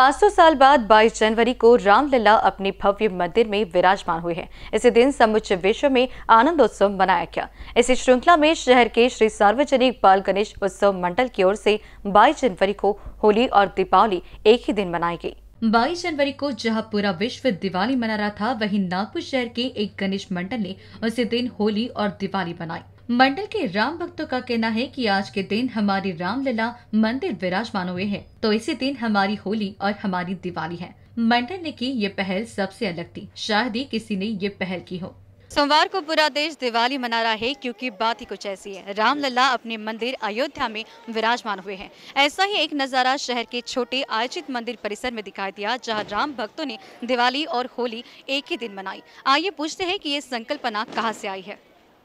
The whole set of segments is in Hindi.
500 साल बाद 22 जनवरी को रामलला अपने भव्य मंदिर में विराजमान हुए हैं इसी दिन समुच्च विश्व में आनंद उत्सव मनाया गया इसी श्रृंखला में शहर के श्री सार्वजनिक बाल गणेश उत्सव मंडल की ओर से 22 जनवरी को होली और दीपावली एक ही दिन मनाई गई 22 जनवरी को जहां पूरा विश्व दिवाली मना रहा था वहीं नागपुर शहर के एक गणेश मंडल ने उसी दिन होली और दिवाली मनाई मंडल के राम भक्तों का कहना है कि आज के दिन हमारी रामलला मंदिर विराजमान हुए हैं तो इसी दिन हमारी होली और हमारी दिवाली है मंडल ने की ये पहल सबसे अलग थी शायद ही किसी ने ये पहल की हो सोमवार को पूरा देश दिवाली मना रहा है क्योंकि बात ही कुछ ऐसी है रामलला अपने मंदिर अयोध्या में विराजमान हुए हैं ऐसा ही एक नज़ारा शहर के छोटे आयोजित मंदिर परिसर में दिखाई दिया जहां राम भक्तों ने दिवाली और होली एक ही दिन मनाई आइए पूछते हैं कि ये संकल्पना कहां से आई है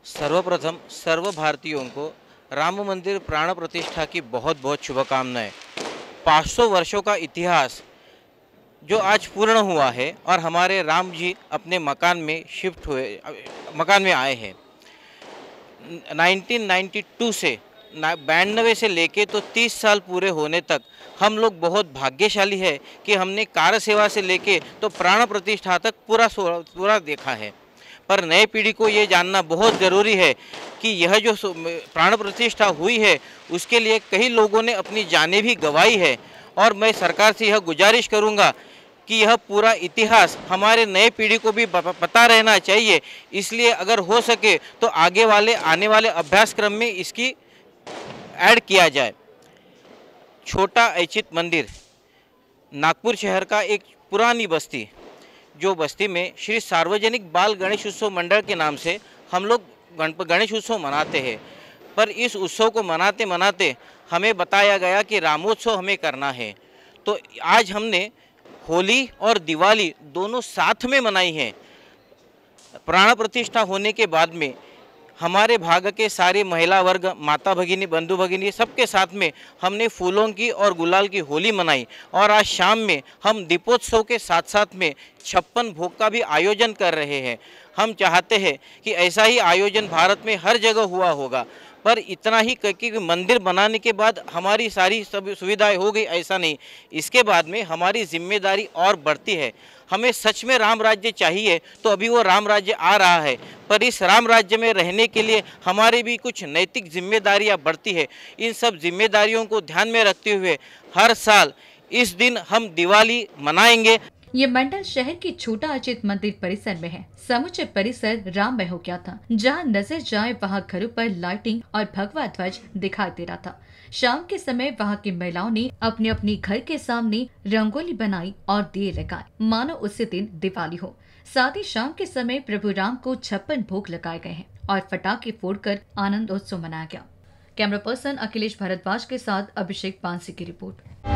सर्वप्रथम सर्व भारतीयों को राम मंदिर प्राण प्रतिष्ठा की बहुत बहुत शुभकामनाएं 500 वर्षों का इतिहास जो आज पूर्ण हुआ है और हमारे राम जी अपने मकान में शिफ्ट हुए मकान में आए हैं 1992 से बयानवे से लेके तो 30 साल पूरे होने तक हम लोग बहुत भाग्यशाली है कि हमने कार सेवा से लेके तो प्राण प्रतिष्ठा तक पूरा पूरा देखा है पर नए पीढ़ी को ये जानना बहुत ज़रूरी है कि यह जो प्राण प्रतिष्ठा हुई है उसके लिए कई लोगों ने अपनी जानें भी गंवाई है और मैं सरकार से यह गुजारिश करूँगा कि यह पूरा इतिहास हमारे नए पीढ़ी को भी पता रहना चाहिए इसलिए अगर हो सके तो आगे वाले आने वाले अभ्यासक्रम में इसकी ऐड किया जाए छोटा ऐचित मंदिर नागपुर शहर का एक पुरानी बस्ती जो बस्ती में श्री सार्वजनिक बाल गणेश उत्सव मंडल के नाम से हम लोग गणेश उत्सव मनाते हैं पर इस उत्सव को मनाते मनाते हमें बताया गया कि रामोत्सव हमें करना है तो आज हमने होली और दिवाली दोनों साथ में मनाई हैं प्राण प्रतिष्ठा होने के बाद में हमारे भाग के सारे महिला वर्ग माता भगिनी बंधु भगिनी सबके साथ में हमने फूलों की और गुलाल की होली मनाई और आज शाम में हम दीपोत्सव के साथ साथ में छप्पन भोग का भी आयोजन कर रहे हैं हम चाहते हैं कि ऐसा ही आयोजन भारत में हर जगह हुआ होगा पर इतना ही क्योंकि मंदिर बनाने के बाद हमारी सारी सब सुविधाएं हो गई ऐसा नहीं इसके बाद में हमारी जिम्मेदारी और बढ़ती है हमें सच में राम राज्य चाहिए तो अभी वो राम राज्य आ रहा है पर इस राम राज्य में रहने के लिए हमारी भी कुछ नैतिक जिम्मेदारियां बढ़ती है इन सब जिम्मेदारियों को ध्यान में रखते हुए हर साल इस दिन हम दिवाली मनाएंगे ये मंडल शहर के छोटा अचित मंदिर परिसर में है समुचे परिसर राममय हो गया था जहाँ नजर जाए वहाँ घरों पर लाइटिंग और भगवा ध्वज दिखाई दे रहा था शाम के समय वहाँ की महिलाओं ने अपने अपने घर के सामने रंगोली बनाई और दिए लगाए मानो उसी दिन दिवाली हो साथ ही शाम के समय प्रभु राम को छप्पन भोग लगाए गए हैं और फटाखे फोड़कर आनंदोत्सव मनाया गया कैमरा पर्सन अखिलेश भारद्वाज के साथ अभिषेक पांसी की रिपोर्ट